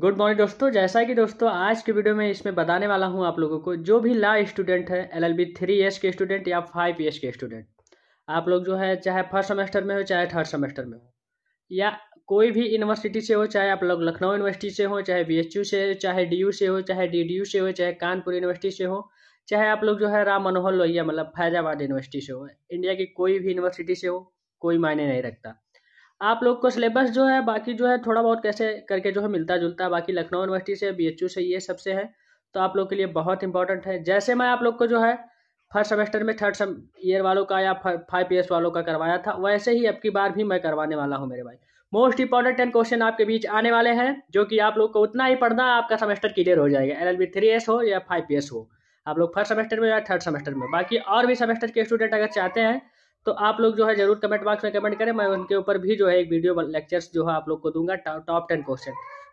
good morning दोस्तों जैसा कि दोस्तों आज के वीडियो में इसमें बताने वाला हूं आप लोगों को जो भी ला स्टूडेंट है L L B three S के स्टूडेंट या फाइव एस के स्टूडेंट आप लोग जो है चाहे फर्स्ट सेमेस्टर में हो चाहे थर्ड सेमेस्टर में हो या कोई भी यूनिवर्सिटी से हो चाहे आप लोग लखनऊ यूनिवर्सिटी से हो चाहे बी एच यू से चाहे डी यू से हो चाहे डी डी यू से हो चाहे कानपुर यूनिवर्सिटी से हो चाहे आप लोग जो है राम मनोहर लोहिया मतलब फैजाबाद यूनिवर्सिटी से हो इंडिया की कोई भी यूनिवर्सिटी से हो कोई मायने नहीं रखता आप लोग को सिलेबस जो है बाकी जो है थोड़ा बहुत कैसे करके जो है मिलता जुलता है बाकी लखनऊ यूनिवर्सिटी से बी से ये सबसे है तो आप लोग के लिए बहुत इंपॉर्टेंट है जैसे मैं आप लोग को जो है फर्स्ट सेमेस्टर में थर्ड ईयर वालों का या फाइव ईयर्स वालों का करवाया था वैसे ही अब की बार भी मैं करवाने वाला हूँ मेरे भाई मोस्ट इंपॉर्टेंट टेन क्वेश्चन आपके बीच आने वाले हैं जो कि आप लोग को उतना ही पढ़ना आपका सेमेस्टर क्लियर हो जाएगा L L B three S हो या फाइव एस हो आप लोग फर्स्ट सेमेस्टर में या थर्ड सेमेस्टर में बाकी और भी सेमेस्टर के स्टूडेंट अगर चाहते हैं तो आप लोग जो है जरूर कमेंट बॉक्स में कमेंट करें मैं उनके ऊपर भी जो है एक वीडियो लेक्चर्स जो है आप लोग को दूंगा टॉप टेन क्वेश्चन